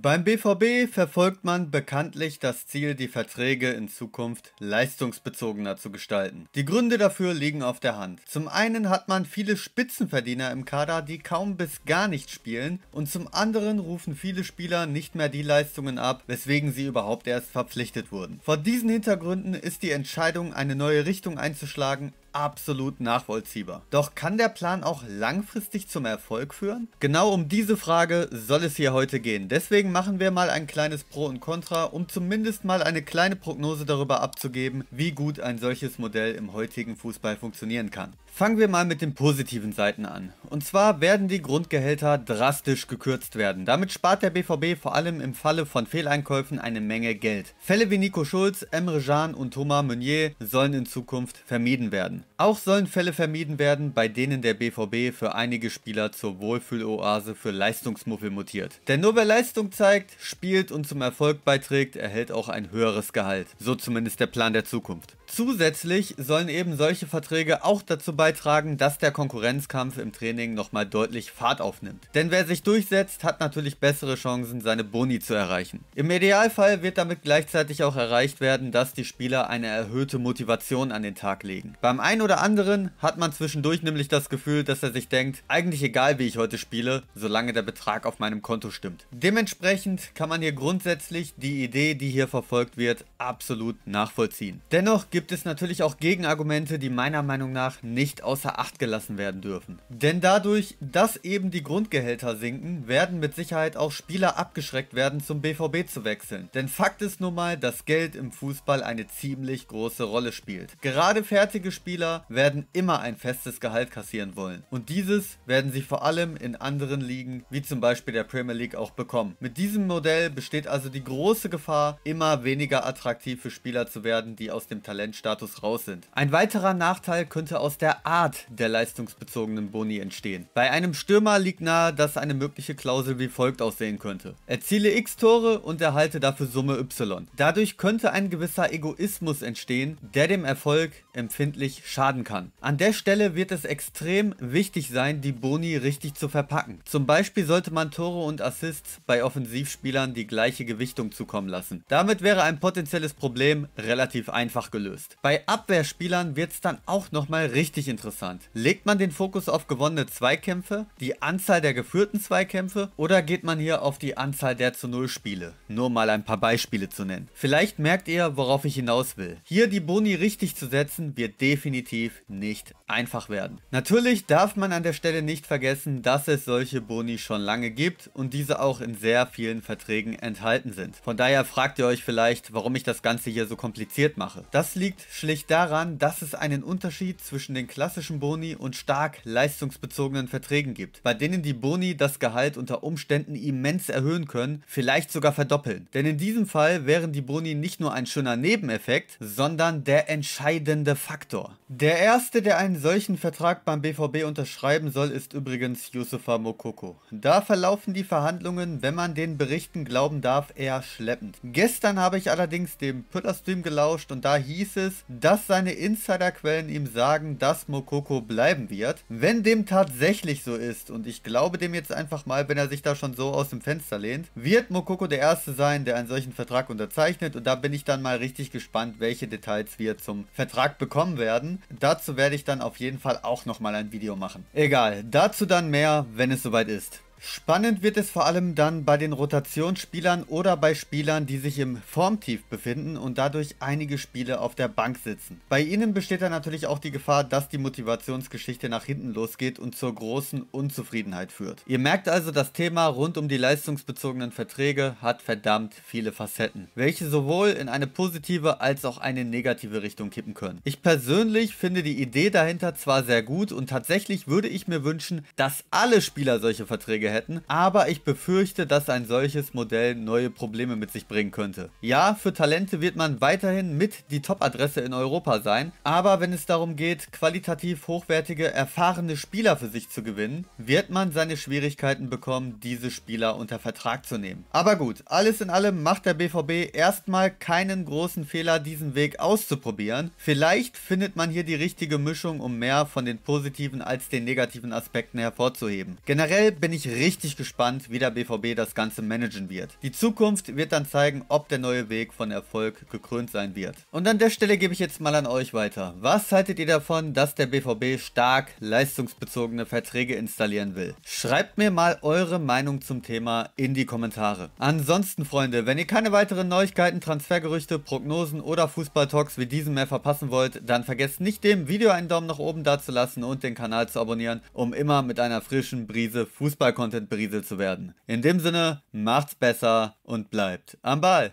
Beim BVB verfolgt man bekanntlich das Ziel, die Verträge in Zukunft leistungsbezogener zu gestalten. Die Gründe dafür liegen auf der Hand. Zum einen hat man viele Spitzenverdiener im Kader, die kaum bis gar nicht spielen und zum anderen rufen viele Spieler nicht mehr die Leistungen ab, weswegen sie überhaupt erst verpflichtet wurden. Vor diesen Hintergründen ist die Entscheidung, eine neue Richtung einzuschlagen, absolut nachvollziehbar. Doch kann der Plan auch langfristig zum Erfolg führen? Genau um diese Frage soll es hier heute gehen. Deswegen machen wir mal ein kleines Pro und Contra, um zumindest mal eine kleine Prognose darüber abzugeben, wie gut ein solches Modell im heutigen Fußball funktionieren kann. Fangen wir mal mit den positiven Seiten an. Und zwar werden die Grundgehälter drastisch gekürzt werden. Damit spart der BVB vor allem im Falle von Fehleinkäufen eine Menge Geld. Fälle wie Nico Schulz, Emre Can und Thomas Meunier sollen in Zukunft vermieden werden. Auch sollen Fälle vermieden werden, bei denen der BVB für einige Spieler zur Wohlfühloase für Leistungsmuffel mutiert. Denn nur wer Leistung zeigt, spielt und zum Erfolg beiträgt, erhält auch ein höheres Gehalt. So zumindest der Plan der Zukunft. Zusätzlich sollen eben solche Verträge auch dazu beitragen, dass der Konkurrenzkampf im Training nochmal deutlich Fahrt aufnimmt. Denn wer sich durchsetzt, hat natürlich bessere Chancen, seine Boni zu erreichen. Im Idealfall wird damit gleichzeitig auch erreicht werden, dass die Spieler eine erhöhte Motivation an den Tag legen. Beim einen oder anderen hat man zwischendurch nämlich das Gefühl, dass er sich denkt, eigentlich egal wie ich heute spiele, solange der Betrag auf meinem Konto stimmt. Dementsprechend kann man hier grundsätzlich die Idee, die hier verfolgt wird, absolut nachvollziehen. Dennoch gibt es natürlich auch Gegenargumente, die meiner Meinung nach nicht außer Acht gelassen werden dürfen. Denn dadurch, dass eben die Grundgehälter sinken, werden mit Sicherheit auch Spieler abgeschreckt werden, zum BVB zu wechseln. Denn Fakt ist nun mal, dass Geld im Fußball eine ziemlich große Rolle spielt. Gerade fertige Spieler Spieler werden immer ein festes Gehalt kassieren wollen. Und dieses werden sie vor allem in anderen Ligen, wie zum Beispiel der Premier League, auch bekommen. Mit diesem Modell besteht also die große Gefahr, immer weniger attraktiv für Spieler zu werden, die aus dem Talentstatus raus sind. Ein weiterer Nachteil könnte aus der Art der leistungsbezogenen Boni entstehen. Bei einem Stürmer liegt nahe, dass eine mögliche Klausel wie folgt aussehen könnte. Erziele x Tore und erhalte dafür Summe y. Dadurch könnte ein gewisser Egoismus entstehen, der dem Erfolg empfindlich schaden kann. An der Stelle wird es extrem wichtig sein, die Boni richtig zu verpacken. Zum Beispiel sollte man Tore und Assists bei Offensivspielern die gleiche Gewichtung zukommen lassen. Damit wäre ein potenzielles Problem relativ einfach gelöst. Bei Abwehrspielern wird es dann auch nochmal richtig interessant. Legt man den Fokus auf gewonnene Zweikämpfe, die Anzahl der geführten Zweikämpfe oder geht man hier auf die Anzahl der zu Null Spiele? Nur mal ein paar Beispiele zu nennen. Vielleicht merkt ihr, worauf ich hinaus will. Hier die Boni richtig zu setzen, wird definitiv definitiv nicht einfach werden. Natürlich darf man an der Stelle nicht vergessen, dass es solche Boni schon lange gibt und diese auch in sehr vielen Verträgen enthalten sind. Von daher fragt ihr euch vielleicht, warum ich das Ganze hier so kompliziert mache. Das liegt schlicht daran, dass es einen Unterschied zwischen den klassischen Boni und stark leistungsbezogenen Verträgen gibt, bei denen die Boni das Gehalt unter Umständen immens erhöhen können, vielleicht sogar verdoppeln. Denn in diesem Fall wären die Boni nicht nur ein schöner Nebeneffekt, sondern der entscheidende Faktor. Der erste, der einen solchen Vertrag beim BVB unterschreiben soll, ist übrigens Yusufa Mokoko. Da verlaufen die Verhandlungen, wenn man den Berichten glauben darf, eher schleppend. Gestern habe ich allerdings dem Pütterstream gelauscht und da hieß es, dass seine Insiderquellen ihm sagen, dass Mokoko bleiben wird. Wenn dem tatsächlich so ist, und ich glaube dem jetzt einfach mal, wenn er sich da schon so aus dem Fenster lehnt, wird Mokoko der Erste sein, der einen solchen Vertrag unterzeichnet und da bin ich dann mal richtig gespannt, welche Details wir zum Vertrag bekommen werden. Dazu werde ich dann auf jeden Fall auch nochmal ein Video machen. Egal, dazu dann mehr, wenn es soweit ist. Spannend wird es vor allem dann bei den Rotationsspielern oder bei Spielern, die sich im Formtief befinden und dadurch einige Spiele auf der Bank sitzen. Bei ihnen besteht dann natürlich auch die Gefahr, dass die Motivationsgeschichte nach hinten losgeht und zur großen Unzufriedenheit führt. Ihr merkt also, das Thema rund um die leistungsbezogenen Verträge hat verdammt viele Facetten, welche sowohl in eine positive als auch eine negative Richtung kippen können. Ich persönlich finde die Idee dahinter zwar sehr gut und tatsächlich würde ich mir wünschen, dass alle Spieler solche Verträge hätten, aber ich befürchte, dass ein solches Modell neue Probleme mit sich bringen könnte. Ja, für Talente wird man weiterhin mit die Top-Adresse in Europa sein, aber wenn es darum geht, qualitativ hochwertige, erfahrene Spieler für sich zu gewinnen, wird man seine Schwierigkeiten bekommen, diese Spieler unter Vertrag zu nehmen. Aber gut, alles in allem macht der BVB erstmal keinen großen Fehler, diesen Weg auszuprobieren. Vielleicht findet man hier die richtige Mischung, um mehr von den positiven als den negativen Aspekten hervorzuheben. Generell bin ich richtig gespannt, wie der BVB das Ganze managen wird. Die Zukunft wird dann zeigen, ob der neue Weg von Erfolg gekrönt sein wird. Und an der Stelle gebe ich jetzt mal an euch weiter. Was haltet ihr davon, dass der BVB stark leistungsbezogene Verträge installieren will? Schreibt mir mal eure Meinung zum Thema in die Kommentare. Ansonsten, Freunde, wenn ihr keine weiteren Neuigkeiten, Transfergerüchte, Prognosen oder Fußballtalks wie diesen mehr verpassen wollt, dann vergesst nicht dem Video einen Daumen nach oben dazulassen und den Kanal zu abonnieren, um immer mit einer frischen Brise Fußball Content berieselt zu werden. In dem Sinne, macht's besser und bleibt am Ball.